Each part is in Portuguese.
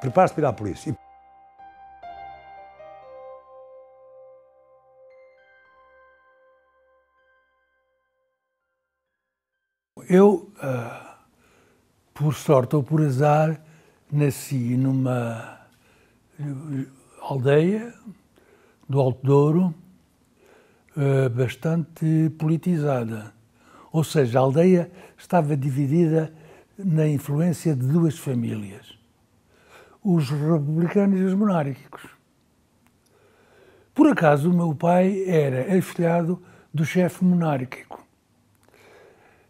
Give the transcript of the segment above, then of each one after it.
prepara se para ir à polícia. Eu, ah, por sorte ou por azar, nasci numa eh, aldeia do Alto Douro eh, bastante politizada. Ou seja, a aldeia estava dividida na influência de duas famílias: os republicanos e os monárquicos. Por acaso, o meu pai era afilhado do chefe monárquico,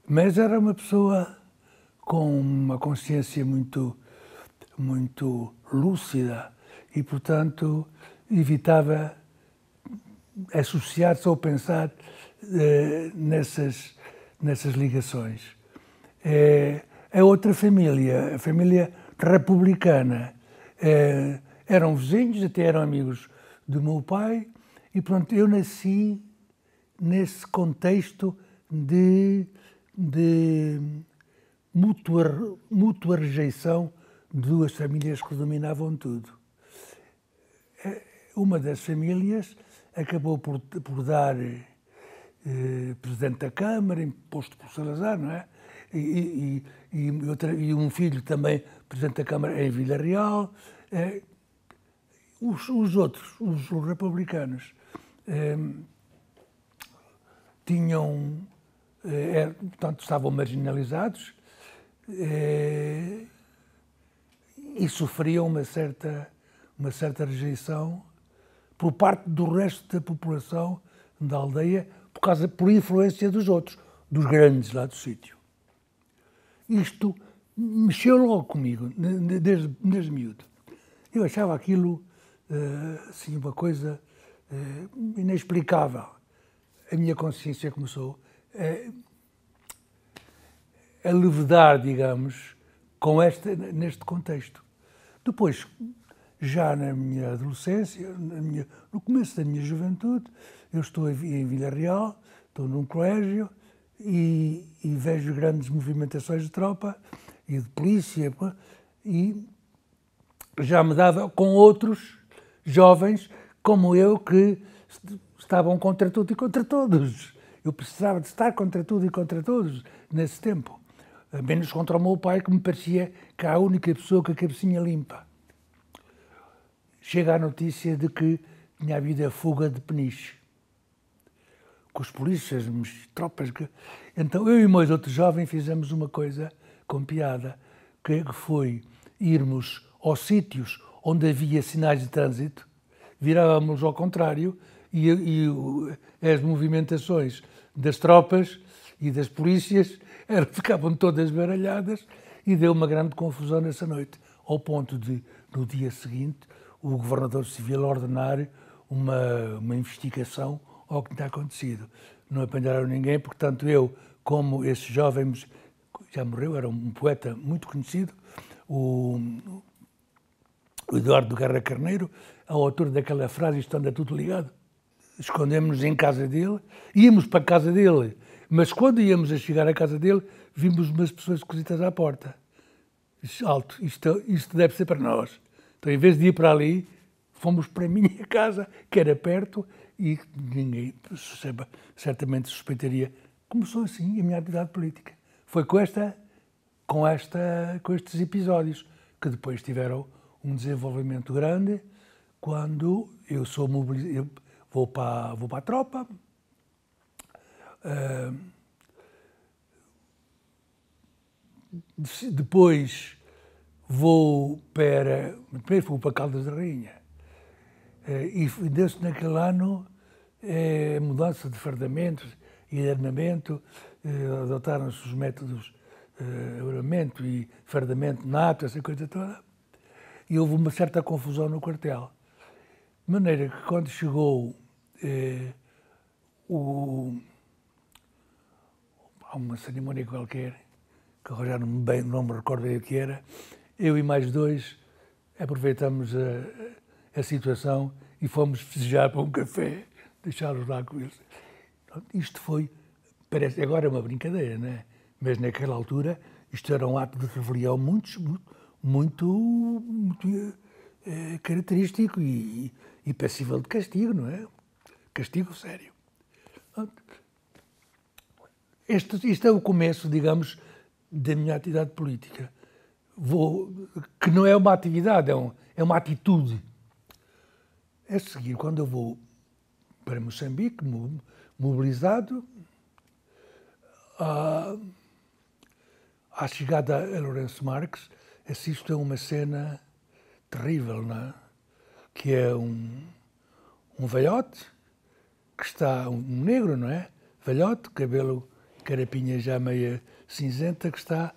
mas era uma pessoa com uma consciência muito, muito lúcida e, portanto, evitava associar-se ou pensar eh, nessas, nessas ligações. Eh, a é outra família, a família republicana. Eh, eram vizinhos, até eram amigos do meu pai, e pronto, eu nasci nesse contexto de, de mútua, mútua rejeição de duas famílias que dominavam tudo. Eh, uma das famílias acabou por, por dar eh, presidente da Câmara, imposto por Salazar, não é? E, e, e, outra, e, um filho também presidente da Câmara em Vila Real. Eh, os, os, outros, os republicanos, eh, tinham, é, portanto, estavam marginalizados é, e sofriam uma certa, uma certa rejeição por parte do resto da população da aldeia, causa, por influência dos outros, dos grandes lá do sítio. Isto mexeu logo comigo, desde, desde miúdo. Eu achava aquilo, eh, assim, uma coisa eh, inexplicável. A minha consciência começou a, a levedar, digamos, com este, neste contexto. Depois, já na minha adolescência, na minha, no começo da minha juventude, eu estou em Vila Real, estou num colégio e, e vejo grandes movimentações de tropa e de polícia e já me dava com outros jovens como eu que estavam contra tudo e contra todos. Eu precisava de estar contra tudo e contra todos nesse tempo. Menos contra o meu pai, que me parecia que a única pessoa com a cabecinha limpa. Chega a notícia de que tinha havido a fuga de Peniche com os polícias, as tropas. Que... Então eu e mais outro jovem fizemos uma coisa com piada, que é foi irmos aos sítios onde havia sinais de trânsito, virávamos ao contrário e, e as movimentações das tropas e das polícias eram, ficavam todas baralhadas e deu uma grande confusão nessa noite, ao ponto de, no dia seguinte, o governador civil ordenar uma, uma investigação ao que me está acontecido. Não apanharam ninguém, porque tanto eu como esse jovem, já morreu, era um poeta muito conhecido, o, o Eduardo Guerra Carneiro, ao autor daquela frase, isto anda tudo ligado. Escondemos-nos em casa dele, íamos para a casa dele, mas quando íamos a chegar à casa dele, vimos umas pessoas cozidas à porta. alto, isto, isto deve ser para nós. Então, em vez de ir para ali, fomos para a minha casa, que era perto, e ninguém certamente suspeitaria. Começou assim a minha atividade política. Foi com esta, com esta, com estes episódios que depois tiveram um desenvolvimento grande quando eu sou mobilizado, vou para vou para a tropa. Uh, depois vou para primeiro fui para Caldas da Rainha eh, e deu-se naquele ano eh, a mudança de fardamentos e de armamento, eh, adotaram-se os métodos de armamento e fardamento nato, essa coisa toda, e houve uma certa confusão no quartel. De maneira que quando chegou eh, o, há uma cerimónia qualquer, que agora já não, bem, não me recordo bem o que era, eu e mais dois aproveitamos a, a situação e fomos festejar para um café, deixá-los lá com eles. Isto foi, parece, agora é uma brincadeira, não é? Mas naquela altura isto era um ato de rebelião muito, muito, muito é, característico e, e passível de castigo, não é? Castigo sério. Este, este é o começo, digamos, da minha atividade política. Vou, que não é uma atividade, é, um, é uma atitude. A seguir, quando eu vou para Moçambique, mobilizado, à, ah, à chegada a Lourenço Marques, assisto a uma cena terrível, é? que é um, um velhote, que está, um negro, não é? Velhote, cabelo, carapinha já meia cinzenta, que está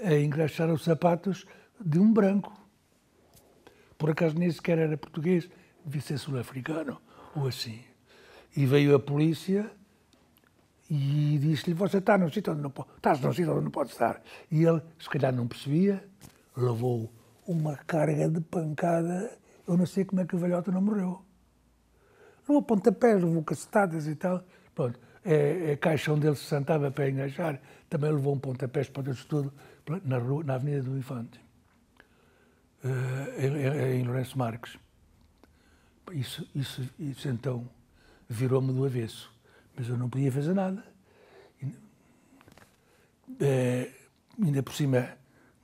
a engraxar os sapatos de um branco. Por acaso nem sequer era português, vice sul-africano, ou assim. E veio a polícia e disse-lhe, você está num sítio onde não pode, estás num sítio onde não pode estar. E ele, se calhar não percebia, levou uma carga de pancada, eu não sei como é que o velhota não morreu. Levou pontapés, levou cacetadas e tal. Pronto, é, é, caixão dele se sentava para engajar, também levou um pontapés para o estudo na, rua, na Avenida do Infante, eh, em Lourenço Marques isso, isso, isso então virou-me do avesso. Mas eu não podia fazer nada. É, ainda por cima,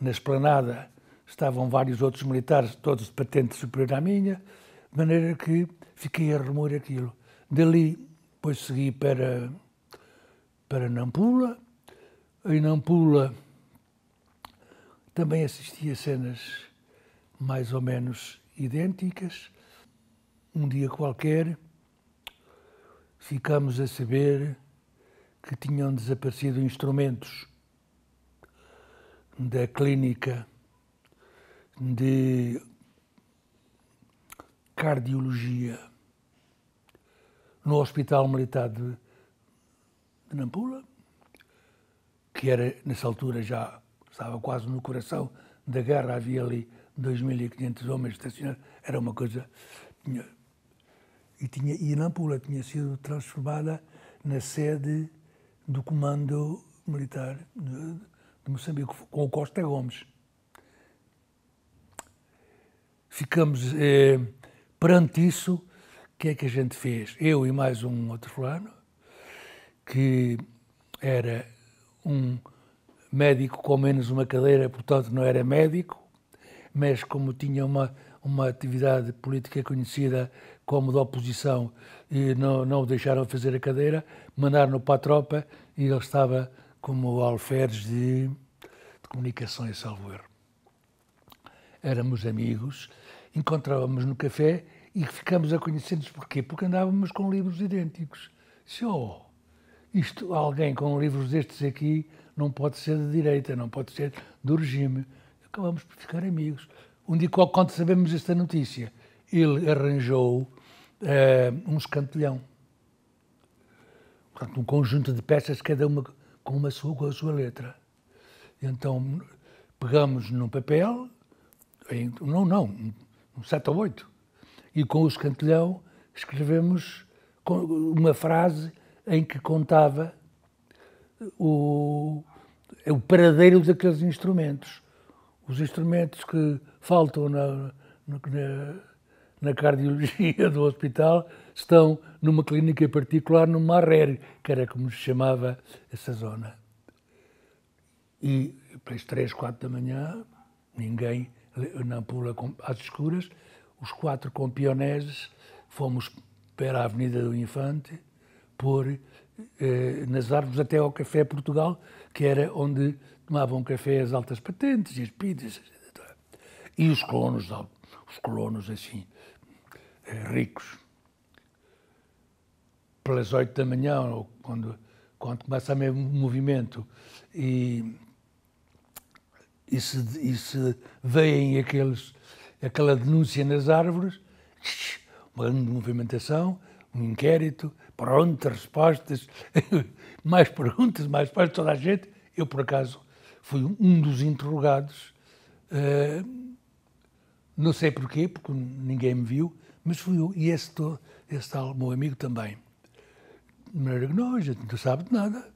na esplanada, estavam vários outros militares, todos de patente superior à minha, de maneira que fiquei a remoer aquilo. Dali, depois segui para, para Nampula. Em Nampula também assisti a cenas mais ou menos idênticas um dia qualquer, ficamos a saber que tinham desaparecido instrumentos da clínica de cardiologia no Hospital Militar de, de Nampula, que era, nessa altura, já estava quase no coração da guerra, havia ali 2.500 homens estacionados, era uma coisa. Tinha, e, tinha, e Nampula tinha sido transformada na sede do Comando Militar de, de Moçambique, com o Costa Gomes. Ficamos eh, perante isso, o que é que a gente fez? Eu e mais um outro fulano, que era um médico com menos uma cadeira, portanto não era médico, mas como tinha uma, uma atividade política conhecida, como da oposição, e não, não o deixaram fazer a cadeira, mandaram-no para a tropa e ele estava como alferes de, de comunicações, salvo erro. Éramos amigos, encontrávamos no café e ficámos a conhecer-nos porquê? Porque andávamos com livros idênticos. Disse, oh, isto, alguém com livros destes aqui não pode ser de direita, não pode ser do regime. Acabamos por ficar amigos. Um dia, quando sabemos esta notícia, ele arranjou eh, um escantilhão. Portanto, um conjunto de peças, cada uma com, uma sua, com a sua letra. E então pegamos num papel, em, não, não, um sete ou oito, e com o escantilhão escrevemos uma frase em que contava o, é o paradeiro daqueles instrumentos. Os instrumentos que faltam na, na, na cardiologia do hospital estão numa clínica particular no Marrer, que era como se chamava essa zona. E as três, quatro da manhã, ninguém na pula às escuras, os quatro com pioneses fomos para a Avenida do Infante, por eh, nas árvores até ao Café Portugal, que era onde tomavam café as altas patentes e as pidas. E os colonos, os colonos assim, eh, ricos. Pelas oito da manhã, ou quando, quando começa o mesmo movimento, e, e, se, e se veem aqueles, aquela denúncia nas árvores, uma grande movimentação, um inquérito, pronto, respostas, mais perguntas, mais respostas, toda a gente. Eu, por acaso, fui um dos interrogados, uh, não sei porquê, porque ninguém me viu, mas fui eu e esse, esse tal meu amigo também. Não maneira que não, não sabe de nada.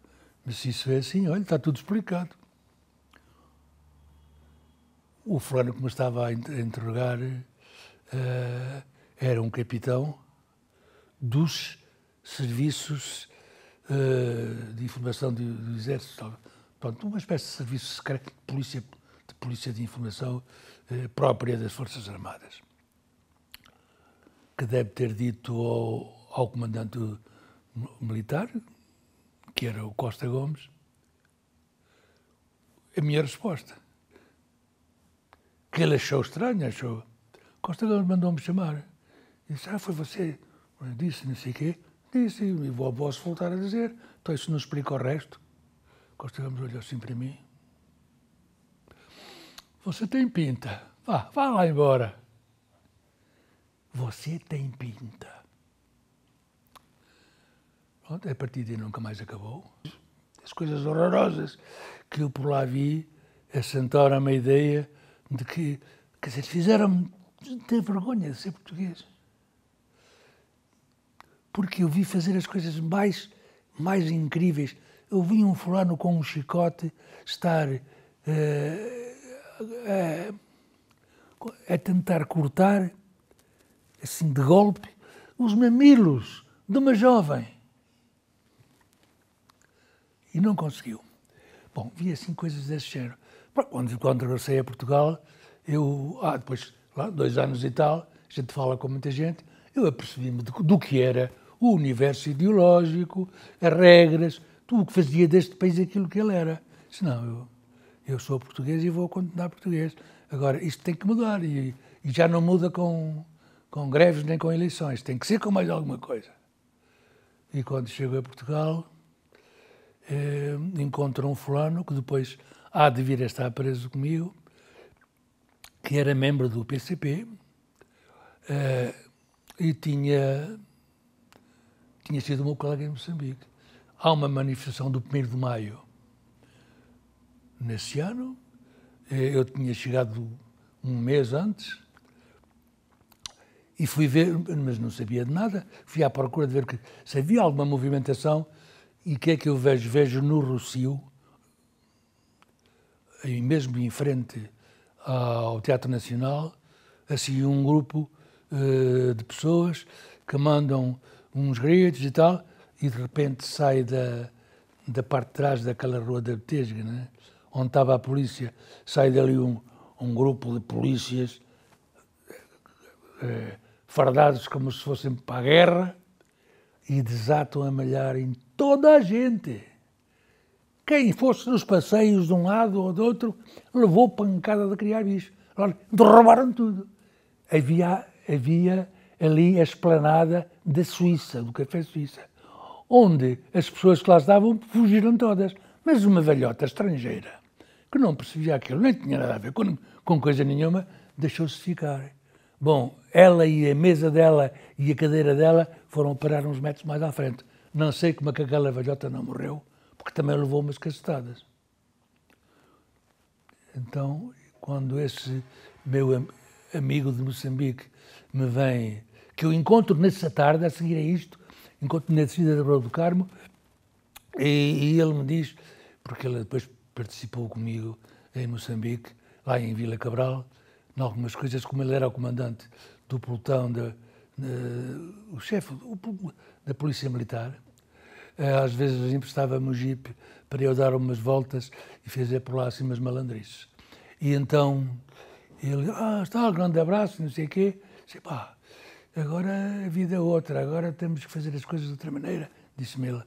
Mas se isso é assim, olha, está tudo explicado. O fulano que me estava a interrogar uh, era um capitão dos serviços uh, de informação do, do Exército. Pronto, uma espécie de serviço secreto de polícia de, polícia de informação uh, própria das Forças Armadas que deve ter dito ao, ao comandante militar, que era o Costa Gomes, a minha resposta. Que ele achou estranho, achou. Costa Gomes mandou-me chamar. Disse, ah, foi você. Disse, não sei o quê. Disse, e vou, voz voltar a dizer. Então isso não explica o resto. Costa Gomes olhou assim para mim. Você tem pinta. Vá, vá lá embora. Você tem pinta. Pronto, a partir daí nunca mais acabou. As coisas horrorosas que eu por lá vi assentaram a ideia de que, quer dizer, fizeram-me ter vergonha de ser português. Porque eu vi fazer as coisas mais, mais incríveis. Eu vi um fulano com um chicote estar uh, uh, a tentar cortar assim de golpe, os mamilos de uma jovem. E não conseguiu. Bom, vi assim coisas desse género. Quando, quando regressei a Portugal, eu, ah, depois, lá, dois anos e tal, a gente fala com muita gente, eu apercebi-me do, que era o universo ideológico, as regras, tudo o que fazia deste país aquilo que ele era. Disse, não, eu, eu sou português e vou continuar português. Agora, isto tem que mudar e, e já não muda com, com greves nem com eleições, tem que ser com mais alguma coisa. E quando chego a Portugal, eh, encontro um fulano que depois há de vir a estar preso comigo, que era membro do PCP eh, e tinha, tinha sido meu colega em Moçambique. Há uma manifestação do 1 de Maio nesse ano, eh, eu tinha chegado um mês antes, e fui ver, mas não sabia de nada, fui à procura de ver que, se havia alguma movimentação. E o que é que eu vejo? Vejo no Rocio, mesmo em frente ao Teatro Nacional, assim um grupo uh, de pessoas que mandam uns gritos e tal, e de repente sai da, da parte de trás daquela rua da Betesga, né? onde estava a polícia, sai dali um, um grupo de polícias uh, fardados como se fossem para a guerra, e desatam a malhar em toda a gente. Quem fosse nos passeios de um lado ou do outro levou pancada de criar bicho. derrubaram tudo. Havia, havia ali a esplanada da Suíça, do Café Suíça, onde as pessoas que lá estavam fugiram todas. Mas uma velhota estrangeira, que não percebia aquilo, nem tinha nada a ver com, com coisa nenhuma, deixou-se ficar Bom, ela e a mesa dela e a cadeira dela foram parar uns metros mais à frente. Não sei como é que aquela velhota não morreu, porque também levou umas cacetadas. Então, quando esse meu am amigo de Moçambique me vem, que eu encontro nessa tarde, a seguir a isto, encontro-me na descida da Rua do Carmo, e, e ele me diz, porque ele depois participou comigo em Moçambique, lá em Vila Cabral, em algumas coisas, como ele era o comandante do pelotão, de, de, o chefe da Polícia Militar, eh, às vezes emprestava-me um jipe para eu dar umas voltas e fazer por lá assim umas malandrices. E então ele, ah, está, um grande abraço, não sei o quê. Disse, pá, agora a vida é outra, agora temos que fazer as coisas de outra maneira, disse-me ele.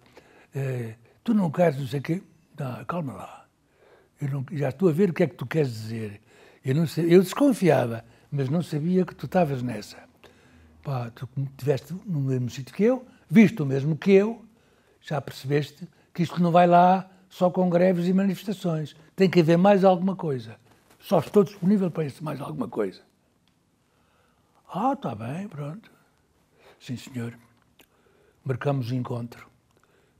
Eh, tu não queres, não sei o quê? Não, calma lá. Eu não, já estou a ver o que é que tu queres dizer. Eu, não sabia, eu desconfiava, mas não sabia que tu estavas nessa. Pá, tu estiveste no mesmo sítio que eu, viste o mesmo que eu, já percebeste que isto não vai lá só com greves e manifestações. Tem que haver mais alguma coisa. Só estou disponível para isso, mais alguma coisa. Ah, está bem, pronto. Sim, senhor. Marcamos o encontro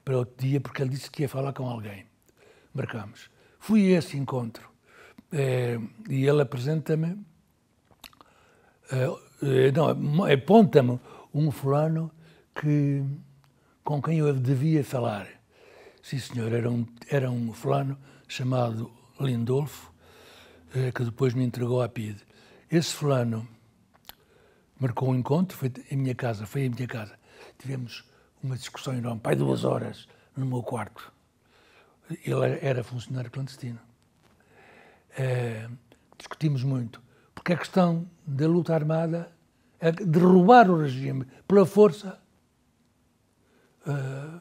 para outro dia, porque ele disse que ia falar com alguém. Marcamos. Fui a esse encontro é, e ele apresenta-me, eh, eh, é, não, é, aponta-me um fulano que, com quem eu devia falar. Sim, senhor, era um, era um fulano chamado Lindolfo, é, que depois me entregou à PIDE. Esse fulano marcou um encontro, foi em minha casa, foi em minha casa. Tivemos uma discussão enorme, pai duas horas, no meu quarto. Ele era funcionário clandestino. Eh, discutimos muito, porque a questão da luta armada, é derrubar o regime pela força, eh,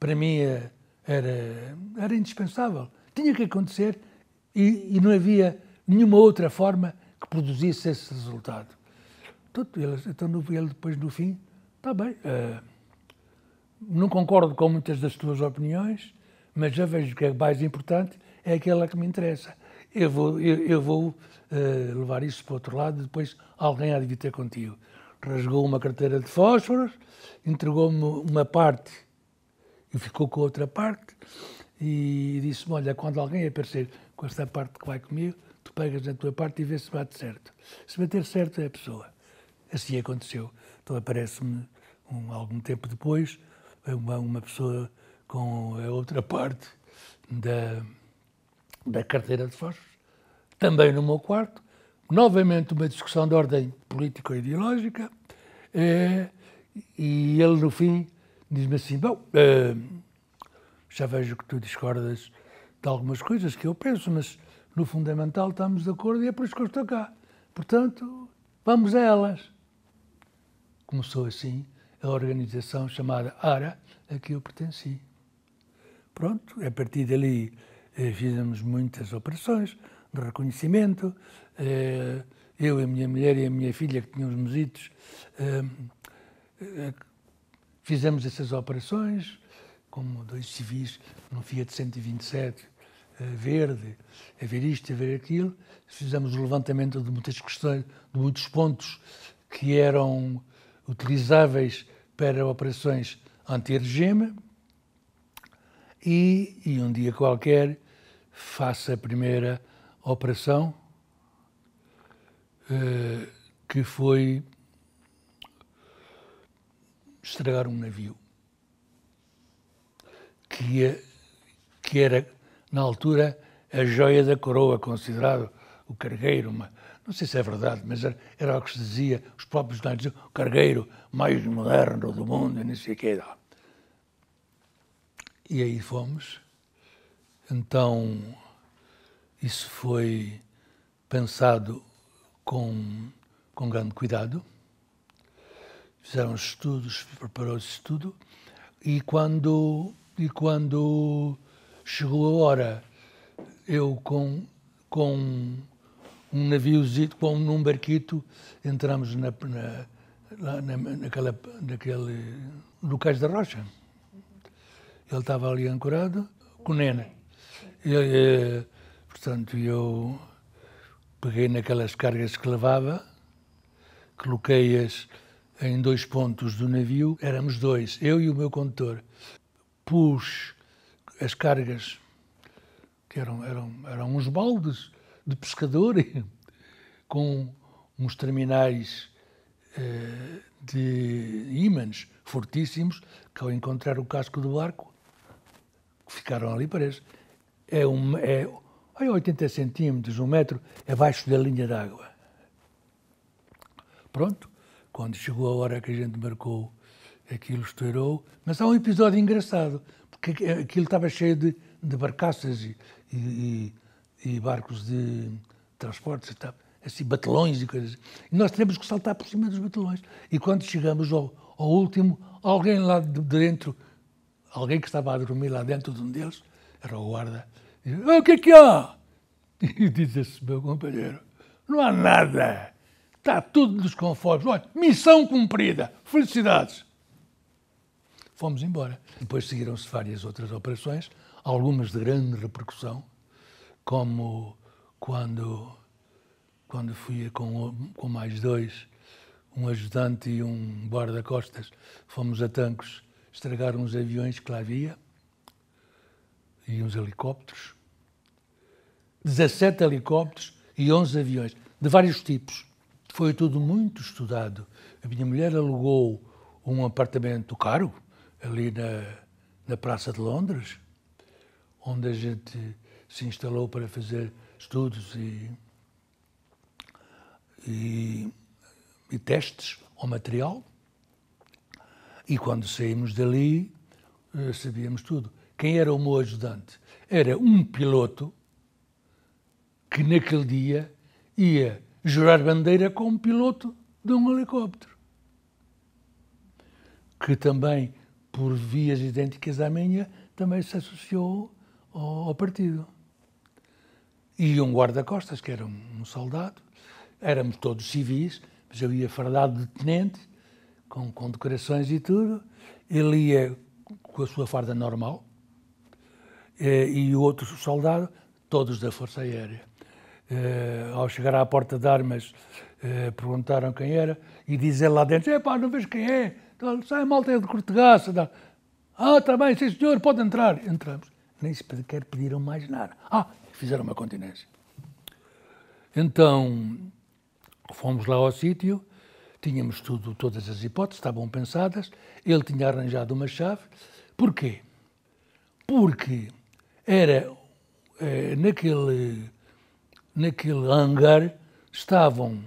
para mim eh, era, era indispensável. Tinha que acontecer e, e, não havia nenhuma outra forma que produzisse esse resultado. Portanto, ele, então, ele depois, no fim, está bem não concordo com muitas das tuas opiniões, mas já vejo que é mais importante é aquela que me interessa. Eu vou, eu, eu vou uh, levar isso para o outro lado, depois alguém há de vir ter contigo. Rasgou uma carteira de fósforos, entregou-me uma parte e ficou com a outra parte e disse-me, olha, quando alguém aparecer com esta parte que vai comigo, tu pegas na tua parte e vês se bate certo. Se bater certo é a pessoa. Assim aconteceu. Então aparece-me, um, algum tempo depois, uma, uma pessoa com a outra parte da, da carteira de fósforos, também no meu quarto, novamente uma discussão de ordem político-ideológica, eh, e ele no fim diz-me assim, bom, eh, já vejo que tu discordas de algumas coisas que eu penso, mas no fundamental estamos de acordo e é por isso que eu estou cá. Portanto, vamos a elas. Começou assim a organização chamada ARA, a que eu pertenci. Pronto, a partir dali eh, fizemos muitas operações de reconhecimento. Eh, eu, a minha mulher e a minha filha, que tinham os mesitos, eh, fizemos essas operações, como dois civis num Fiat 127 verde, a ver isto, a ver aquilo. Fizemos o levantamento de muitas questões, de muitos pontos que eram utilizáveis para operações anti-regime. E, e um dia qualquer faça a primeira operação, eh, que foi estragar um navio que, é, que era, na altura, a joia da coroa, considerado o cargueiro, uma, não sei se é verdade, mas era, era o que se dizia, os próprios lá diziam, o cargueiro mais moderno do mundo, não sei o que. E aí fomos então, isso foi pensado com, com grande cuidado. Fizeram estudos, preparou-se tudo. E quando, e quando chegou a hora, eu com, com um naviozito, com um barquito, entramos na, na, lá na, naquela, naquele, no Cais da Rocha. Ele estava ali ancorado, com Nena. Eu, eu, portanto, eu peguei naquelas cargas que levava, coloquei-as em dois pontos do navio, éramos dois, eu e o meu condutor. Pus as cargas, que eram, eram, eram uns baldes de pescador, com uns terminais eh, de ímãs fortíssimos, que ao encontrar o casco do barco, ficaram ali presos é, um, é 80 centímetros, um metro, abaixo é da linha d'água. Pronto, quando chegou a hora que a gente marcou, aquilo estourou. Mas há um episódio engraçado, porque aquilo estava cheio de, de barcaças e, e, e, barcos de transportes, assim, batelões e coisas. E nós tivemos que saltar por cima dos batelões. E quando chegamos ao, ao último, alguém lá de dentro, alguém que estava a dormir lá dentro de um deles, era o guarda, diz, ah, o que é que há? E diz esse meu companheiro, não há nada, está tudo nos conformes, olha, missão cumprida, felicidades. Fomos embora. Depois seguiram-se várias outras operações, algumas de grande repercussão, como quando, quando fui com, com mais dois, um ajudante e um guarda-costas, fomos a Tancos estragar uns aviões que lá havia, e uns helicópteros. 17 helicópteros e 11 aviões, de vários tipos. Foi tudo muito estudado. A minha mulher alugou um apartamento caro, ali na, na Praça de Londres, onde a gente se instalou para fazer estudos e, e, e testes ao material. E quando saímos dali, eh, sabíamos tudo. Quem era o meu ajudante? Era um piloto que naquele dia ia jurar bandeira como piloto de um helicóptero. Que também, por vias idênticas à minha, também se associou ao, ao partido. E um guarda-costas, que era um, um soldado, éramos todos civis, mas eu ia fardado de tenente, com, com decorações e tudo. Ele ia com a sua farda normal, eh, e o outro soldado, todos da Força Aérea. Eh, ao chegar à porta de armas, eh, perguntaram quem era e dizer lá dentro: é pá, não vejo quem é? Então, Sai é malta de Cortegaça. Ah, está bem, sim senhor, pode entrar. Entramos. Nem sequer pediram mais nada. Ah, fizeram uma continência. Então, fomos lá ao sítio, tínhamos tudo, todas as hipóteses, estavam pensadas, ele tinha arranjado uma chave. Porquê? Porque era é, naquele, naquele hangar estavam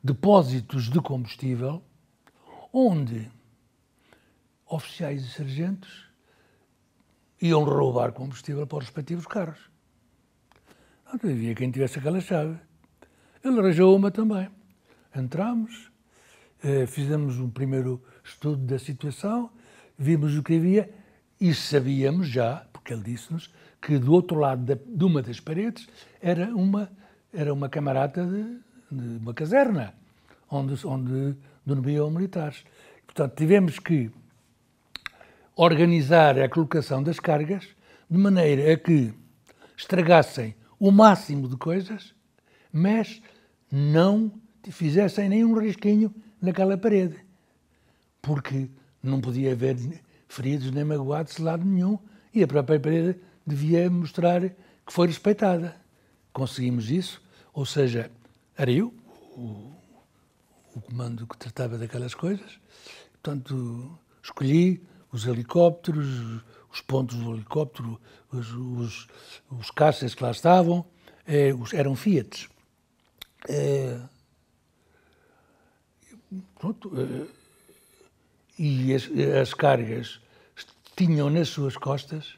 depósitos de combustível onde oficiais e sargentos iam roubar combustível para os respectivos carros. Não havia quem tivesse aquela chave. Ele arranjou uma também. Entramos, eh, fizemos um primeiro estudo da situação, vimos o que havia e sabíamos já, porque ele disse-nos, que do outro lado de uma das paredes era uma, era uma camarada de, de uma caserna, onde, onde dormiam militares. Portanto, tivemos que organizar a colocação das cargas de maneira a que estragassem o máximo de coisas, mas não fizessem nenhum risquinho naquela parede, porque não podia haver feridos nem magoados de lado nenhum e a própria parede devia mostrar que foi respeitada. Conseguimos isso, ou seja, era eu o, o comando que tratava daquelas coisas, portanto, escolhi os helicópteros, os pontos do helicóptero, os, os, os caças que lá estavam, é, os, eram Fiat. É, pronto, é, e as, as cargas tinham nas suas costas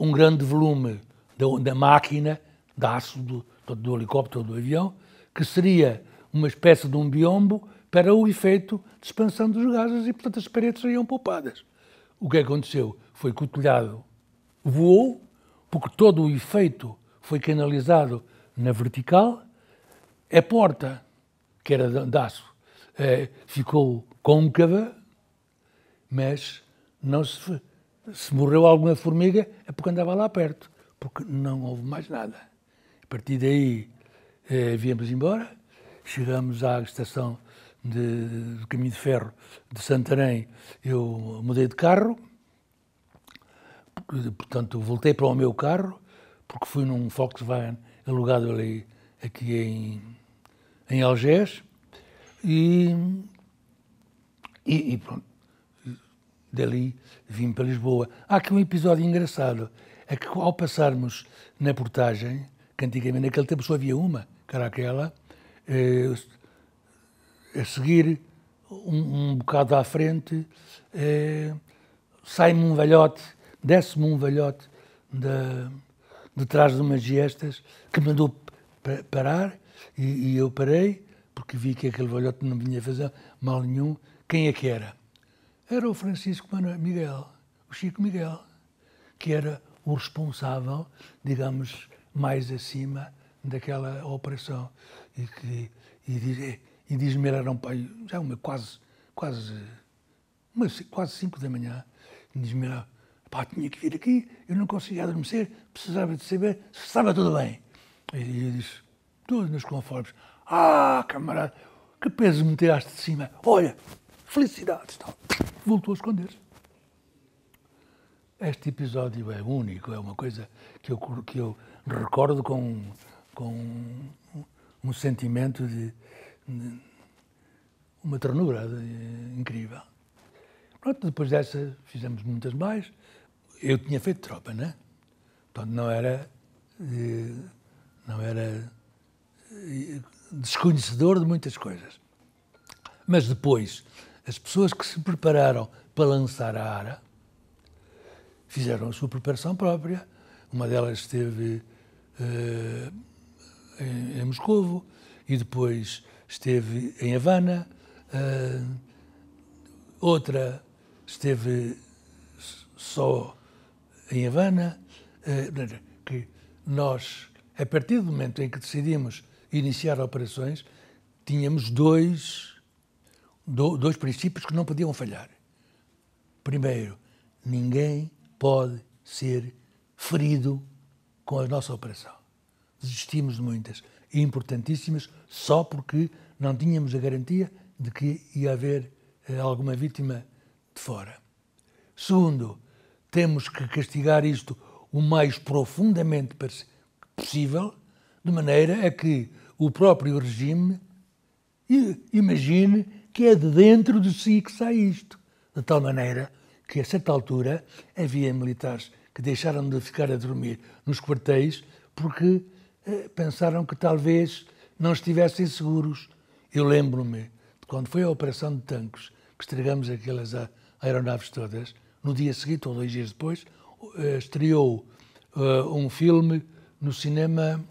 um grande volume da, da máquina, da aço do, do helicóptero ou do avião, que seria uma espécie de um biombo para o efeito de expansão dos gases e, portanto, as paredes seriam poupadas. O que aconteceu foi que o telhado voou, porque todo o efeito foi canalizado na vertical. A porta, que era de aço, eh, ficou côncava, mas não se se morreu alguma formiga é porque andava lá perto, porque não houve mais nada. A partir daí eh, viemos embora, chegamos à estação de, do caminho de ferro de Santarém, eu mudei de carro, portanto voltei para o meu carro, porque fui num Volkswagen alugado ali aqui em, em Algés, e, e, e pronto, dali vim para Lisboa. Há aqui um episódio engraçado, é que ao passarmos na portagem, que antigamente naquele tempo só havia uma, que era aquela, eh, a seguir, um, um, bocado à frente, eh, sai-me um velhote, desce-me um velhote de trás de umas gestas, que me mandou parar, e, e eu parei, porque vi que aquele velhote não vinha fazer mal nenhum. Quem é que era? era o Francisco Manuel Miguel, o Chico Miguel, que era o responsável, digamos, mais acima daquela operação. E, que, e, diz, e diz-me, era um pai, já uma, quase, quase, uma, quase cinco da manhã, diz-me, pá, tinha que vir aqui, eu não conseguia adormecer, precisava de saber se estava tudo bem. E eu disse, todos nos conformes, ah, camarada, que peso me tiraste de cima, olha, felicidades, tal. Então voltou a esconder-se. Este episódio é único, é uma coisa que eu, que eu recordo com, com um, um sentimento de, de, uma ternura de, incrível. Pronto, depois dessa fizemos muitas mais. Eu tinha feito tropa, né? Portanto, não era, eh, não era eh, desconhecedor de muitas coisas. Mas depois as pessoas que se prepararam para lançar a ARA fizeram a sua preparação própria. Uma delas esteve uh, em, em Moscovo e depois esteve em Havana. Uh, outra esteve só em Havana. Uh, que nós, a partir do momento em que decidimos iniciar operações, tínhamos dois dois princípios que não podiam falhar. Primeiro, ninguém pode ser ferido com a nossa operação. Desistimos de muitas, importantíssimas, só porque não tínhamos a garantia de que ia haver eh, alguma vítima de fora. Segundo, temos que castigar isto o mais profundamente possível, de maneira a que o próprio regime imagine que é de dentro de si que sai isto. De tal maneira que, a certa altura, havia militares que deixaram de ficar a dormir nos quartéis porque eh, pensaram que talvez não estivessem seguros. Eu lembro-me de quando foi a operação de tanques que estragamos aquelas aeronaves todas, no dia seguinte ou dois dias depois, eh, estreou uh, um filme no cinema,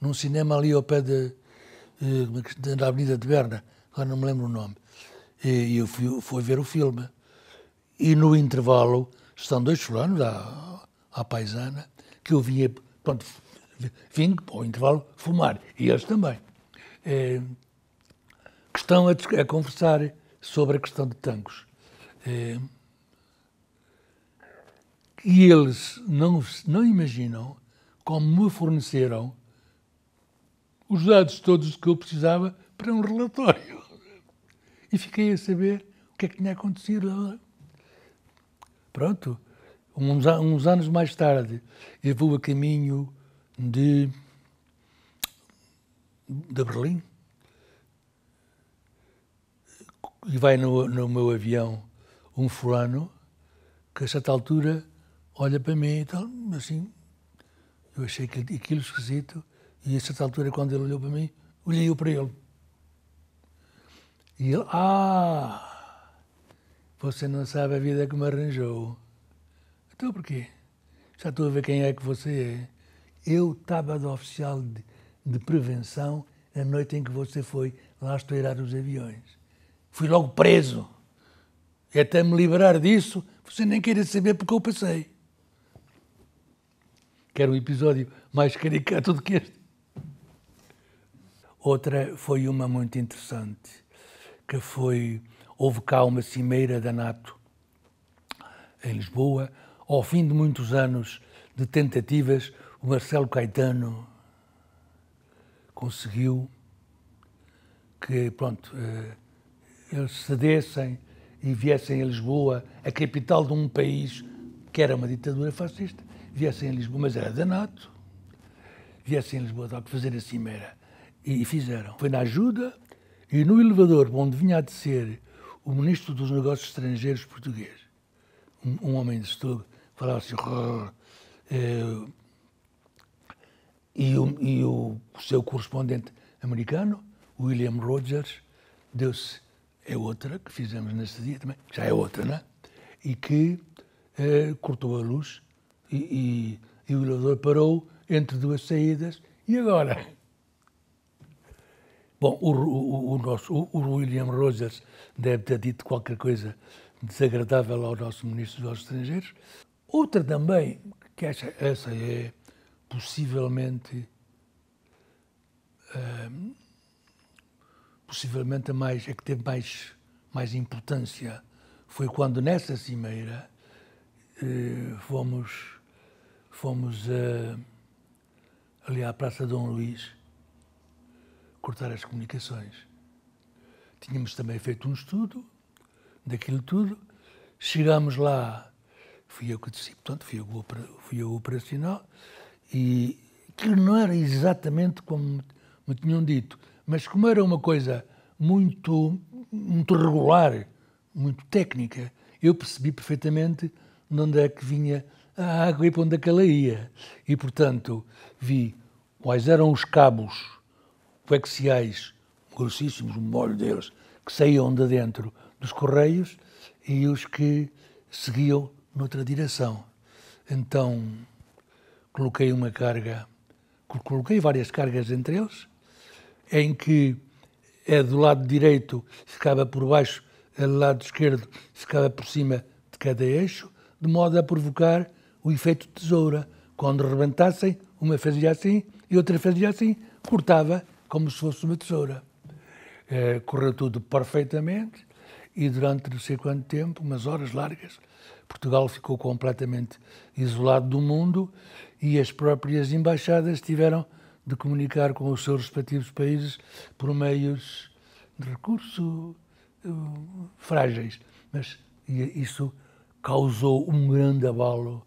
num cinema ali ao pé da eh, Avenida de Berna, agora não me lembro o nome. E eu fui, fui ver o filme. E no intervalo estão dois fulanos à, à paisana que eu vinha, pronto, vim para o intervalo fumar. E eles também. É, que estão a, a, conversar sobre a questão de tangos. É, e eles não, não imaginam como me forneceram os dados todos que eu precisava para um relatório e fiquei a saber o que é que tinha acontecido. Pronto, uns, uns anos mais tarde, eu vou a caminho de, de Berlim e vai no, no meu avião um fulano que a certa altura olha para mim e tal, assim, eu achei aquilo esquisito e a certa altura quando ele olhou para mim, olhei eu para ele. E ele, ah, você não sabe a vida que me arranjou. Então porquê? Já estou a ver quem é que você é. Eu estava de oficial de, de prevenção na noite em que você foi lá estourar os aviões. Fui logo preso. E até me liberar disso, você nem queira saber porque eu passei. Que era um episódio mais caricato do que este. Outra foi uma muito interessante que foi houve cá uma cimeira da NATO em Lisboa. Ao fim de muitos anos de tentativas, o Marcelo Caetano conseguiu que pronto eh, eles cedessem e viessem a Lisboa, a capital de um país que era uma ditadura fascista, viessem a Lisboa, mas era da NATO, viessem a Lisboa, tal que fazer a cimeira. E fizeram. Foi na ajuda e no elevador onde vinha a descer o ministro dos Negócios Estrangeiros português, um, um homem de estudo, falava assim. Eh, e, o, e o, o seu correspondente americano, William Rogers, deu-se. É outra que fizemos neste dia também, já é outra, não é? E que eh, cortou a luz e, e, e o elevador parou entre duas saídas. E agora? Bom, o, o, o nosso, o William Rogers deve ter dito qualquer coisa desagradável ao nosso ministro dos Estrangeiros. Outra também, que essa, essa é possivelmente, hum, possivelmente a mais, é que teve mais, mais importância, foi quando nessa cimeira eh, fomos, fomos eh, ali à Praça Dom Luís cortar as comunicações. Tínhamos também feito um estudo daquilo tudo. Chegámos lá, fui eu que disse, portanto, fui eu, fui eu operacional, e aquilo não era exatamente como me tinham dito, mas como era uma coisa muito, muito regular, muito técnica, eu percebi perfeitamente de onde é que vinha a água e para onde é que ela ia. E, portanto, vi quais eram os cabos coaxiais grossíssimos, molho deles, que saíam de dentro dos correios e os que seguiam noutra direção. Então, coloquei uma carga, coloquei várias cargas entre eles, em que é do lado direito ficava por baixo, é do lado esquerdo ficava por cima de cada eixo, de modo a provocar o efeito tesoura. Quando rebentassem, uma fazia assim e outra fazia assim, cortava como se fosse uma tesoura. É, correu tudo perfeitamente e durante não sei quanto tempo, umas horas largas, Portugal ficou completamente isolado do mundo e as próprias embaixadas tiveram de comunicar com os seus respectivos países por meios de recurso eh, frágeis. Mas isso causou um grande abalo,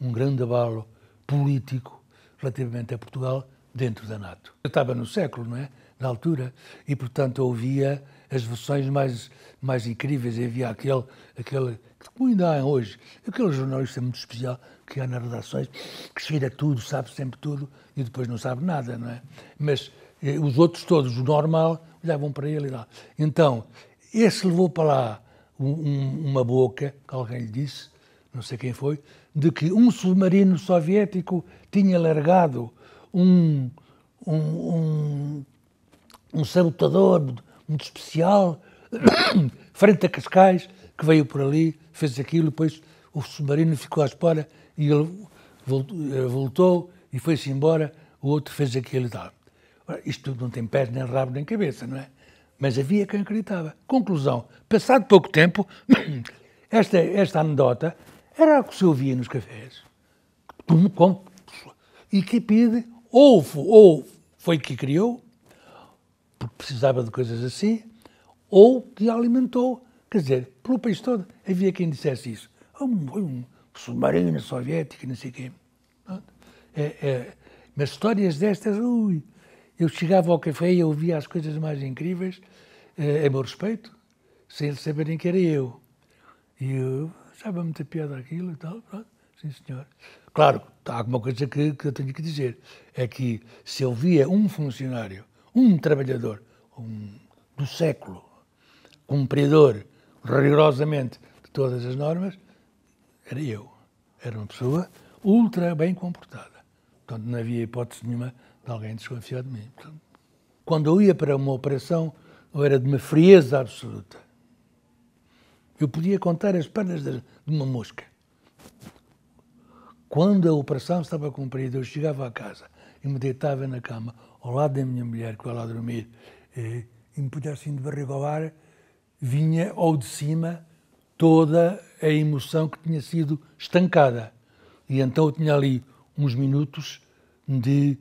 um grande abalo político relativamente a Portugal dentro da NATO. Eu estava no século, não é? Na altura, e portanto ouvia as versões mais, mais incríveis. E havia aquele, aquele, como ainda há hoje, aquele jornalista muito especial que há nas redações, que cheira tudo, sabe sempre tudo e depois não sabe nada, não é? Mas eh, os outros todos, o normal, olhavam para ele e lá. Então, esse levou para lá um, uma boca, que alguém lhe disse, não sei quem foi, de que um submarino soviético tinha largado um, um, um, um sabotador muito especial, frente a Cascais, que veio por ali, fez aquilo, depois o submarino ficou à espera e ele eh, voltou e foi-se embora, o outro fez aquilo e tal. Isto tudo não tem pés, nem rabo, nem cabeça, não é? Mas havia quem acreditava. Conclusão, passado pouco tempo, esta, esta anedota era o que se ouvia nos cafés. E que pede ou, ou foi que criou, porque precisava de coisas assim, ou que alimentou. Quer dizer, pelo país todo havia quem dissesse isso. Ah, um, um submarino soviético, não sei o quê. É, é, mas histórias destas, ui, eu chegava ao café e ouvia as coisas mais incríveis é, eh, a meu respeito, sem eles saberem que era eu. E eu achava muita piada aquilo e tal, pronto, sim senhor. Claro, há alguma coisa que, que eu tenho que dizer. É que se eu via um funcionário, um trabalhador um, do século, cumpridor rigorosamente de todas as normas, era eu. Era uma pessoa ultra bem comportada. Portanto, não havia hipótese nenhuma de alguém desconfiar de mim. Portanto, quando eu ia para uma operação, eu era de uma frieza absoluta. Eu podia contar as pernas de uma mosca. Quando a operação estava cumprida, eu chegava à casa e me deitava na cama, ao lado da minha mulher, que lá a dormir, eh, e, e me punha assim de barriga ao ar, vinha ao de cima toda a emoção que tinha sido estancada. E então eu tinha ali uns minutos de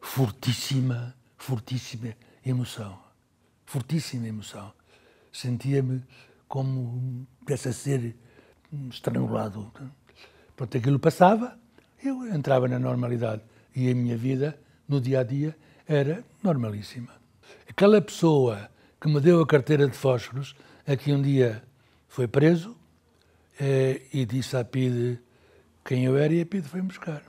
fortíssima, fortíssima emoção. Fortíssima emoção. Sentia-me como a ser estrangulado. Pronto, aquilo passava, eu entrava na normalidade e a minha vida, no dia a dia, era normalíssima. Aquela pessoa que me deu a carteira de fósforos, aqui que um dia foi preso eh, e disse à PIDE quem eu era e a PIDE foi-me buscar.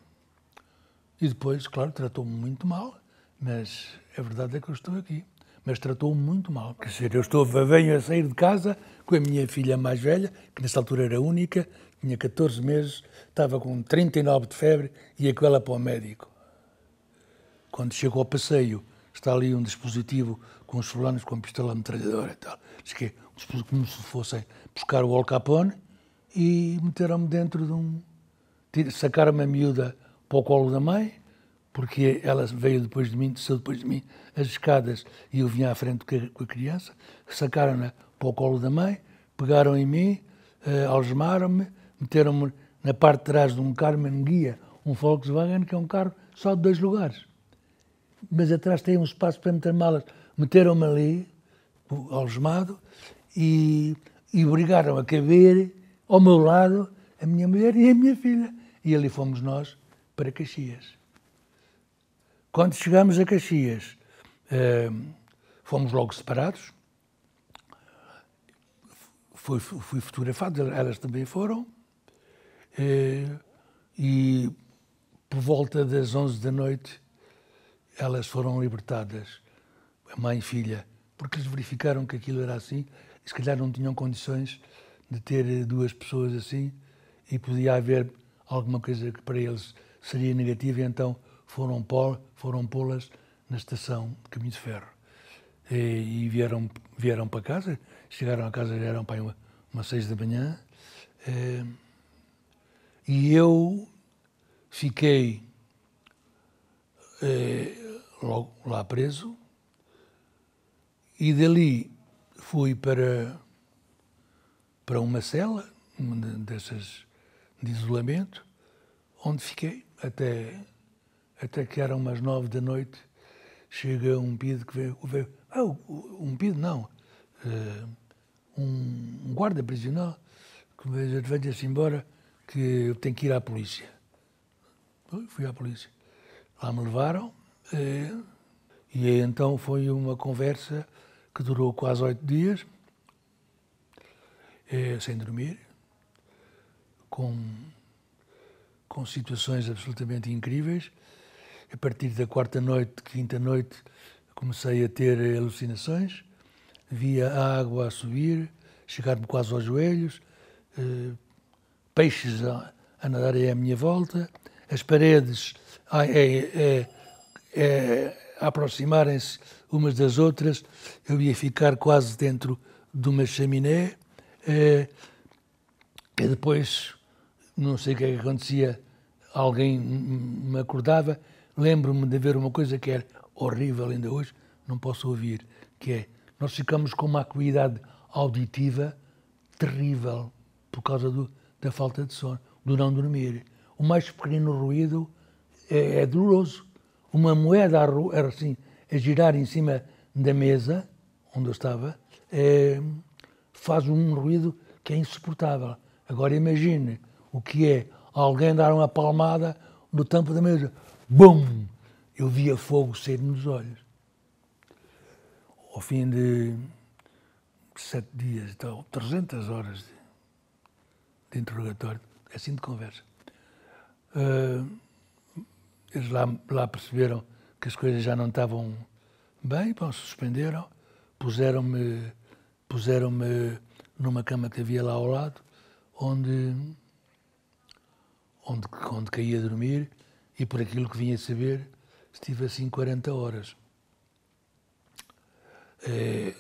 E depois, claro, tratou-me muito mal, mas a verdade é que eu estou aqui. Mas tratou-me muito mal. Quer dizer, eu estou, venho a sair de casa com a minha filha mais velha, que nessa altura era única, tinha 14 meses, estava com 39 de febre e aquela para o médico. Quando chegou ao passeio, está ali um dispositivo com os fulanos com a pistola metralhadora e tal. Diz que é como se fossem buscar o Al Capone e meteram-me dentro de um... Sacaram-me a miúda para o colo da mãe, porque ela veio depois de mim, desceu depois de mim as escadas e eu vinha à frente com a criança, sacaram-na para o colo da mãe, pegaram em mim, eh, algemaram-me, meteram-me na parte de trás de um carro guia um Volkswagen, que é um carro só de dois lugares. Mas atrás tem um espaço para meter malas. Meteram-me ali, algemado, e, e obrigaram a caber ao meu lado a minha mulher e a minha filha. E ali fomos nós para Caxias. Quando chegámos a Caxias, eh, fomos logo separados. Fui, fui fotografado, elas também foram. Eh, e por volta das 11 da noite elas foram libertadas, a mãe e filha, porque eles verificaram que aquilo era assim e se calhar não tinham condições de ter eh, duas pessoas assim e podia haver alguma coisa que para eles seria negativa, então foram pô-las foram pô na estação de Caminho de Ferro. E, eh, e, vieram, vieram para casa, chegaram a casa, eram para uma, uma seis da manhã. Eh, e eu fiquei eh, logo lá preso e dali fui para, para uma cela, uma dessas de isolamento, onde fiquei até, até que eram umas nove da noite. Chega um pedido que veio, veio ah, um pedido não, eh, um guarda prisional que me veio, venha-se embora, que eu tenho que ir à polícia. Fui à polícia. Lá me levaram e, eh, e então foi uma conversa que durou quase oito dias, e, eh, sem dormir, com, com situações absolutamente incríveis. A partir da quarta noite, quinta noite, comecei a ter alucinações, via a água a subir, chegar-me quase aos joelhos, eh, peixes a, a nadarem à minha volta, as paredes a, a, a aproximarem-se umas das outras, eu ia ficar quase dentro de uma chaminé, eh, e depois, não sei o que, é que acontecia, alguém me acordava. Lembro-me de ver uma coisa que era horrível ainda hoje, não posso ouvir, que é, nós ficamos com uma acuidade auditiva terrível por causa do, da falta de sono, do não dormir. O mais pequeno ruído é, é doloroso. Uma moeda a, assim, a girar em cima da mesa, onde eu estava, é, faz um ruído que é insuportável. Agora imagine o que é alguém dar uma palmada no tampo da mesa. Bum! Eu via fogo sair-me dos olhos. Ao fim de sete dias, então, 300 horas de de interrogatório, é assim de conversa. Uh, eles lá, lá perceberam que as coisas já não estavam bem, bom, suspenderam, puseram-me puseram numa cama que havia lá ao lado, onde, onde, onde caía a dormir, e por aquilo que vinha a saber, estive assim 40 horas. Eh,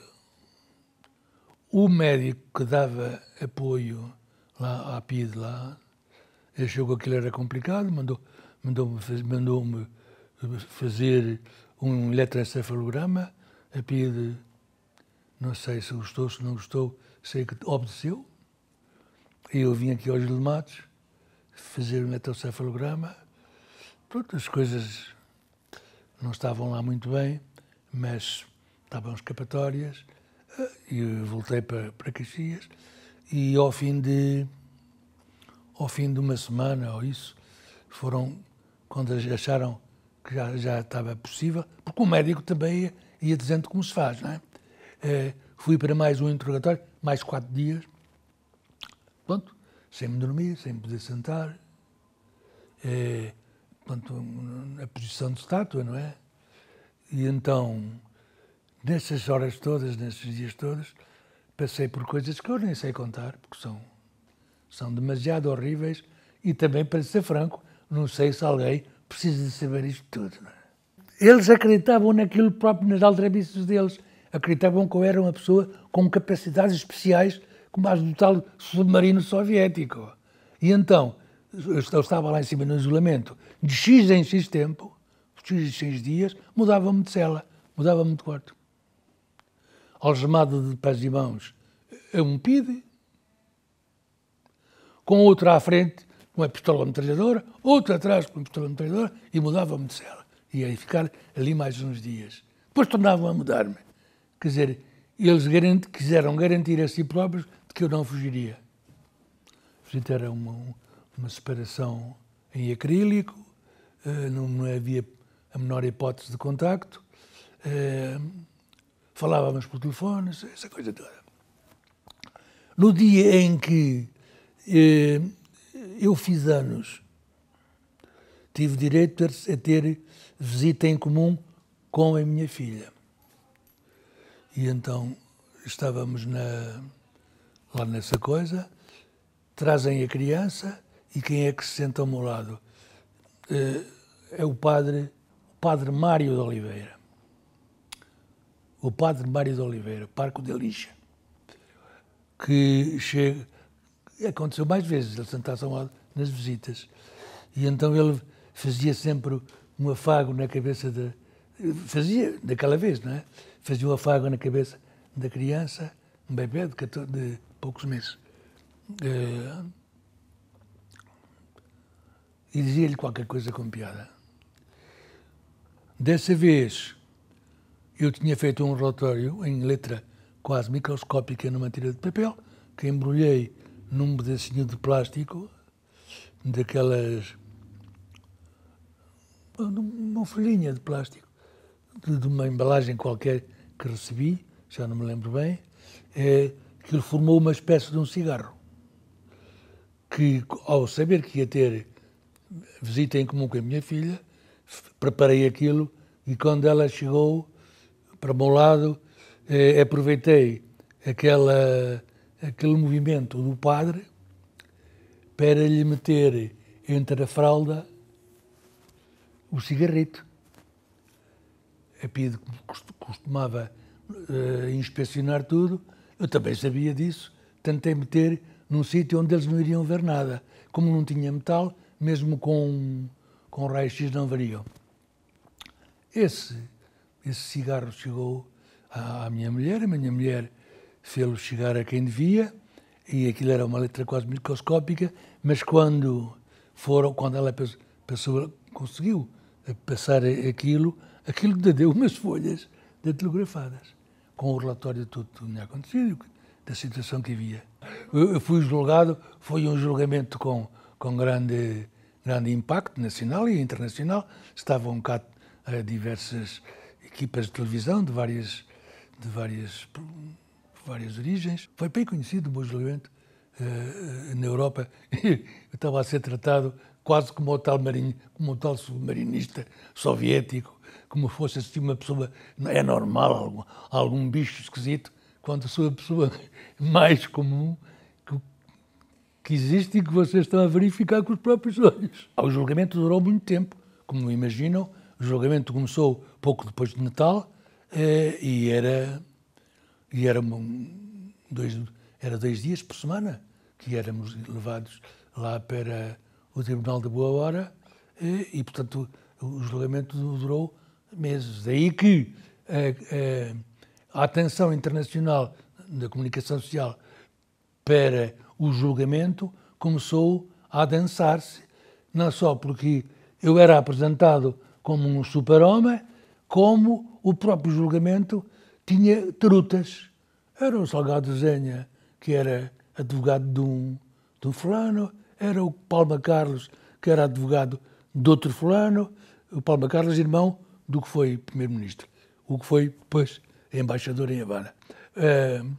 o médico que dava apoio lá a PID lá. Ele que aquilo era complicado, mandou mandou-me mandou -me fazer um eletroencefalograma, a PID, não sei se gostou, se não gostou, sei que obedeceu. E eu vim aqui aos Lemates fazer um eletroencefalograma. Pronto, as coisas não estavam lá muito bem, mas estavam escapatórias. Ah, e voltei para, para Caxias e ao fim de ao fim de uma semana ou isso foram quando eles acharam que já, já estava possível porque o médico também ia, ia dizendo como se faz não é? é fui para mais um interrogatório mais quatro dias pronto sem me dormir sem poder sentar é, pronto a posição de estátua não é e então nessas horas todas nesses dias todos passei por coisas que eu nem sei contar, porque são, são demasiado horríveis, e também, para ser franco, não sei se alguém precisa de saber isto tudo. É? Eles acreditavam naquilo próprio, nas aldrabices deles. Acreditavam que eu era uma pessoa com capacidades especiais, como as do tal submarino soviético. E então, eu estava lá em cima no isolamento, de X em X tempo, X em X dias, mudava-me de cela, mudava-me de quarto algemada de pés e mãos a é um PIDE, com outra à frente com uma pistola metralhadora, outra atrás com uma pistola metralhadora e mudava-me de cela. Ia ficar ali mais uns dias. Depois tornavam a mudar-me. Quer dizer, eles garante, quiseram garantir a si próprios de que eu não fugiria. Portanto, era uma, uma separação em acrílico, eh, não havia a menor hipótese de contacto. Eh, falávamos por telefone, essa coisa toda. No dia em que eh, eu fiz anos, tive direito a ter visita em comum com a minha filha. E então estávamos na, lá nessa coisa, trazem a criança e quem é que se senta ao meu lado? Eh, é o padre, o padre Mário de Oliveira o Padre Mário de Oliveira, Parco de Lixa, que chega, aconteceu mais vezes, ele sentasse nas visitas, e então ele fazia sempre um afago na cabeça da. Fazia, daquela vez, não é? Fazia um afago na cabeça da criança, um bebê de, 14, de poucos meses. Eh, e dizia-lhe qualquer coisa com piada. Dessa vez, eu tinha feito um relatório em letra quase microscópica numa tira de papel, que embrulhei num pedacinho de plástico, daquelas. uma folhinha de plástico, de, uma embalagem qualquer que recebi, já não me lembro bem, é, que ele formou uma espécie de um cigarro. Que, ao saber que ia ter visita em comum com a minha filha, preparei aquilo e quando ela chegou para o meu lado, eh, aproveitei aquela, aquele movimento do padre para lhe meter entre a fralda o cigarrito. A Pide costumava eh, inspecionar tudo, eu também sabia disso, tentei meter num sítio onde eles não iriam ver nada. Como não tinha metal, mesmo com, com raio-x não variam. Esse esse cigarro chegou à, minha mulher, a minha mulher fez-lo chegar a quem devia, e aquilo era uma letra quase microscópica, mas quando foram, quando ela passou, conseguiu passar aquilo, aquilo deu umas folhas de telegrafadas, com o relatório de tudo que tinha acontecido, da situação que havia. Eu fui julgado, foi um julgamento com, com grande, grande impacto nacional e internacional. Estavam cá eh, diversas equipas de televisão de várias, de várias, várias origens. Foi bem conhecido o meu julgamento uh, eh, na Europa. Eu estava a ser tratado quase como o tal, marinho, como o tal submarinista soviético, como fosse assim uma pessoa. É normal, algum, algum bicho esquisito, quando sou a pessoa mais comum que, que existe e que vocês estão a verificar com os próprios olhos. O julgamento durou muito tempo. Como imaginam, o julgamento começou pouco depois de Natal, eh, e era, e era, dois, era dois dias por semana que éramos levados lá para o Tribunal da Boa Hora, eh, e, portanto, o, julgamento durou meses. Daí que eh, eh, a atenção internacional da comunicação social para o julgamento começou a dançar-se, não só porque eu era apresentado como um super-homem, como o próprio julgamento tinha trutas. Era o Salgado Zenha, que era advogado de um, de um fulano, era o Palma Carlos, que era advogado de outro fulano, o Palma Carlos, irmão do que foi primeiro-ministro, o que foi depois embaixador em Havana. Uh,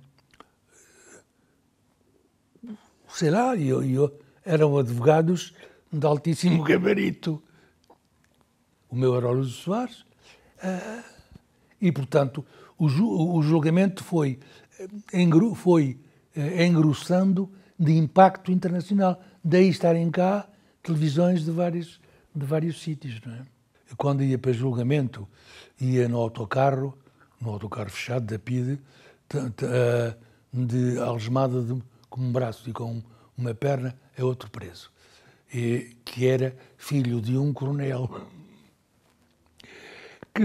sei lá, eu, eu, eram advogados de altíssimo gabarito. O meu era o Lúcio Soares, ah, e, portanto, o julgamento foi, eh, foi eh, engrossando de impacto internacional. Daí estarem cá televisões de vários, de vários sítios. Não é? Quando ia para julgamento, ia no autocarro, no autocarro fechado da PIDE, ah, de algemada de, com um braço e com uma perna, é outro preso, e, que era filho de um coronel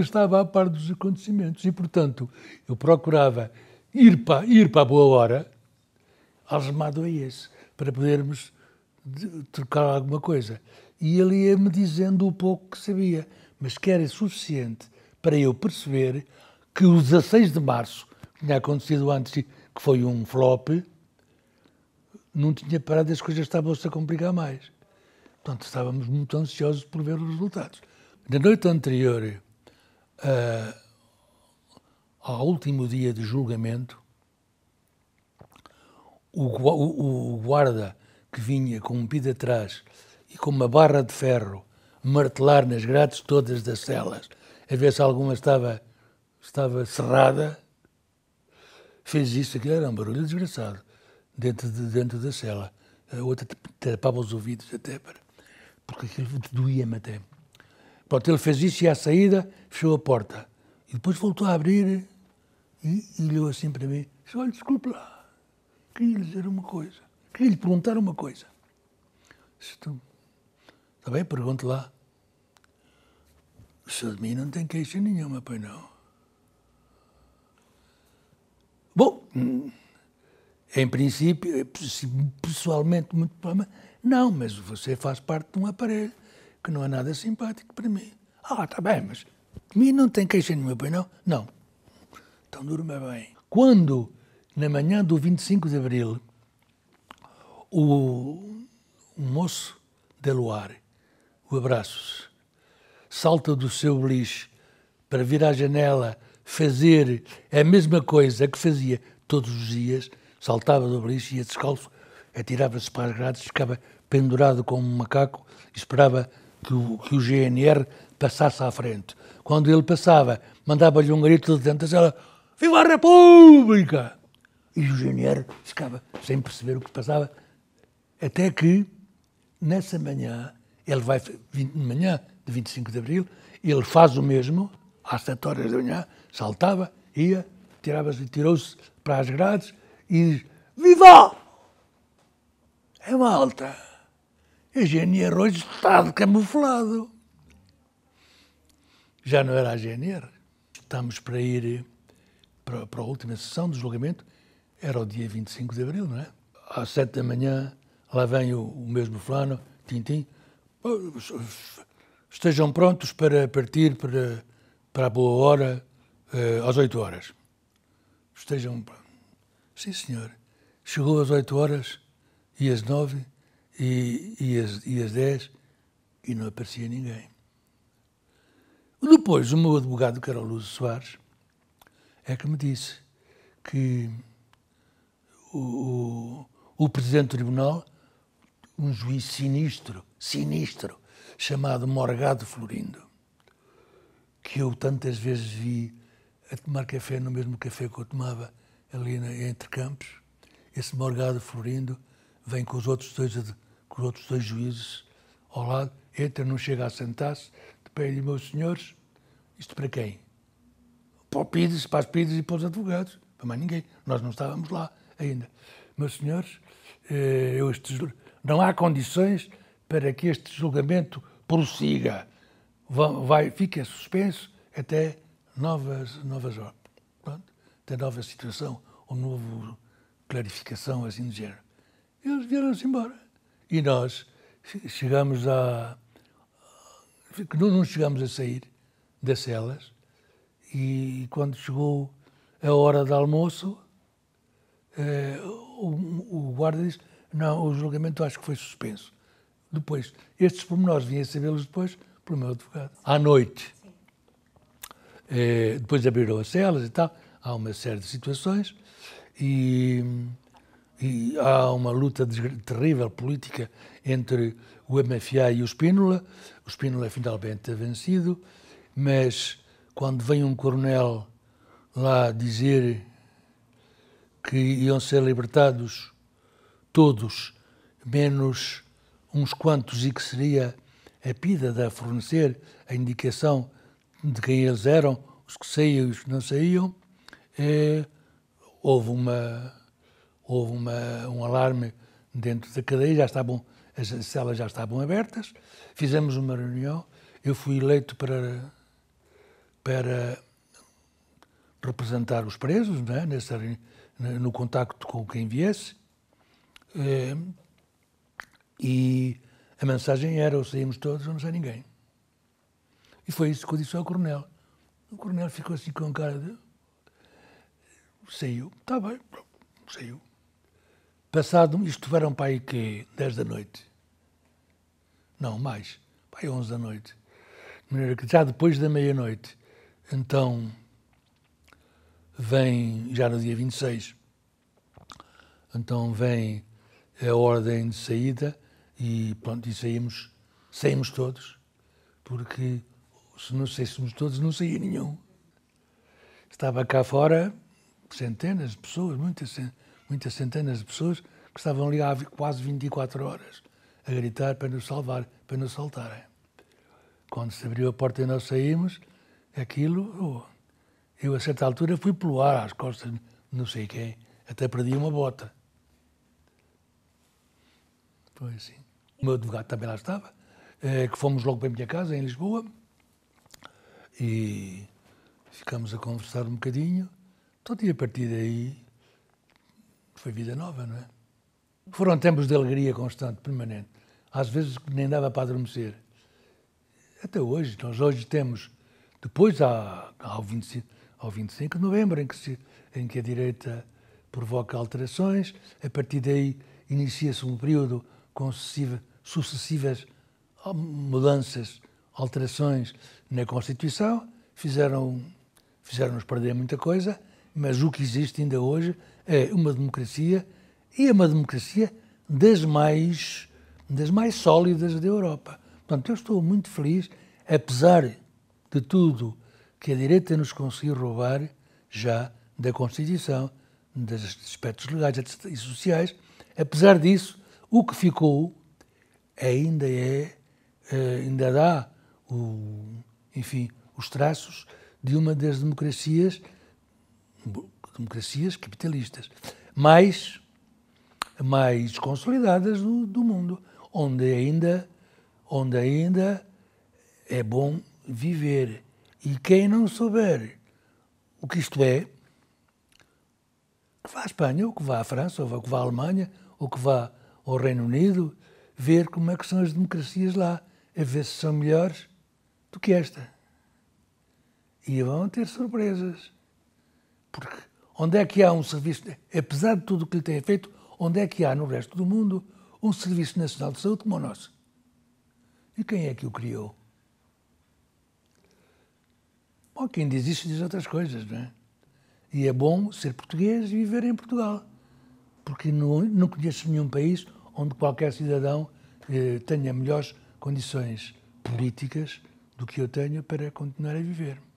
que estava a par dos acontecimentos. E, portanto, eu procurava ir para, ir para a boa hora, algemado a esse, para podermos trocar alguma coisa. E ele ia-me dizendo o pouco que sabia, mas que era suficiente para eu perceber que o 16 de março, que tinha acontecido antes, que foi um flop, não tinha parado as coisas estavam-se a complicar mais. Portanto, estávamos muito ansiosos por ver os resultados. Na noite anterior uh, ao último dia de julgamento, o, o, o, guarda que vinha com um pé atrás e com uma barra de ferro martelar nas grades todas das celas, a ver se alguma estava, estava cerrada, fez isso, aquilo era um barulho desgraçado, dentro, de, dentro da cela. A outra tapava os ouvidos até, para, porque aquilo doía-me até. Pronto, ele fez isso e à saída fechou a porta. E depois voltou a abrir e, e olhou assim para mim. Disse, olha, desculpe lá, queria lhe dizer uma coisa. Queria lhe perguntar uma coisa. Disse, então, está bem, pergunte lá. O senhor de mim não tem queixa nenhuma, pois não. Bom, em princípio, pessoalmente, muito problema. Não, mas você faz parte de um aparelho que não é nada simpático para mim. Ah, está bem, mas de mim não tem queixa nenhuma, pois não? Não. Então durma bem. Quando, na manhã do 25 de abril, o, o moço de Luar, o Abraços, salta do seu beliche para vir à janela fazer a mesma coisa que fazia todos os dias, saltava do beliche, ia descalço, atirava-se para as grades, ficava pendurado como um macaco e esperava que o, que o GNR passasse à frente. Quando ele passava, mandava-lhe um grito de dentro, ela, Viva a República! E o GNR ficava sem perceber o que passava, até que, nessa manhã, ele vai, de manhã de 25 de Abril, ele faz o mesmo, às 7 horas da manhã, saltava, ia, tirava-se, tirou-se para as grades e diz, Viva! É uma alta. GNR hoje está de camuflado. Já não era a GNR. Estamos para ir para, para a última sessão do julgamento, era o dia 25 de abril, não é? Às sete da manhã, lá vem o, o mesmo fulano, Tintim, oh, estejam prontos para partir para, para a boa hora, eh, às 8 horas. Estejam prontos. Sim, senhor. Chegou às 8 horas e às 9 e, e, as, e as 10 e não aparecia ninguém. Depois, o meu advogado, que era o Soares, é que me disse que o, o, o presidente do tribunal, um juiz sinistro, sinistro, chamado Morgado Florindo, que eu tantas vezes vi a tomar café no mesmo café que eu tomava ali na, entre campos, esse Morgado Florindo vem com os outros dois com os outros dois juízes ao lado, entra, não chega a sentar-se, pé lhe meus senhores, isto para quem? Para o pedidos, para as Pires e para os advogados, para mais ninguém. Nós não estávamos lá ainda. Meus senhores, eh, eu este, não há condições para que este julgamento prossiga. Vai, fica suspenso até novas, novas horas. Pronto, até nova situação, ou novo clarificação, assim do género. Eles vieram-se embora e nós chegamos a. Não chegamos a sair das celas e quando chegou a hora do almoço, eh, o, guarda disse: Não, o julgamento acho que foi suspenso. Depois, estes pormenores vinha sabê-los depois pelo meu advogado. À noite, eh, depois abriram as celas e tal, há uma série de situações e e há uma luta terrível política entre o MFA e o Spínola. O Spínola finalmente é vencido, mas quando vem um coronel lá dizer que iam ser libertados todos, menos uns quantos, e que seria a PIDA a fornecer a indicação de quem eles eram, os que saíam e os que não saíam, eh, houve uma houve uma, um alarme dentro da cadeia, já estavam, as celas já estavam abertas, fizemos uma reunião, eu fui eleito para, para representar os presos é? Nessa, no contacto com quem viesse eh, e a mensagem era ou saímos todos ou não sai ninguém. E foi isso que eu disse ao coronel. O coronel ficou assim com cara de... Saiu, está bem, saiu. Passado, isto tiveram para aí que 10 da noite. Não, mais. Para aí 11 da noite. De maneira que já depois da meia-noite. Então, vem, já no dia 26, então vem a ordem de saída e pronto, e saímos, saímos todos, porque se não saíssemos todos, não saía nenhum. Estava cá fora centenas de pessoas, muitas centenas muitas centenas de pessoas que estavam ali há quase 24 horas a gritar para nos salvar, para nos saltarem. Quando se abriu a porta e nós saímos, aquilo, oh, eu a certa altura fui pelo ar às costas, não sei quem, até perdi uma bota. Foi assim. O meu advogado também lá estava, eh, que fomos logo para a minha casa, em Lisboa, e ficamos a conversar um bocadinho. Todo dia a partir daí foi vida nova, não é? Foram tempos de alegria constante, permanente. Às vezes nem dava para adormecer. Até hoje, nós hoje temos, depois há, ao, 25, ao 25 de novembro, em que, se, em que a direita provoca alterações, a partir daí inicia-se um período com sucessiva, sucessivas mudanças, alterações na Constituição, fizeram, fizeram-nos perder muita coisa, mas o que existe ainda hoje é uma democracia e é uma democracia das mais, das mais sólidas da Europa. Portanto, eu estou muito feliz, apesar de tudo que a direita nos conseguiu roubar já da Constituição, dos aspectos legais e sociais, apesar disso, o que ficou ainda é, eh, ainda dá, o, enfim, os traços de uma das democracias democracias capitalistas mais, mais consolidadas do, do mundo, onde ainda, onde ainda é bom viver. E quem não souber o que isto é, que vá à Espanha, ou que vá à França, ou que vá à Alemanha, ou que vá ao Reino Unido, ver como é que são as democracias lá, a ver se são melhores do que esta. E vão ter surpresas, porque Onde é que há um serviço, apesar de tudo o que lhe tem feito, onde é que há no resto do mundo um Serviço Nacional de Saúde como o nosso? E quem é que o criou? Bom, quem diz isso diz outras coisas, não é? E é bom ser português e viver em Portugal, porque não, não conheço nenhum país onde qualquer cidadão eh, tenha melhores condições políticas do que eu tenho para continuar a viver.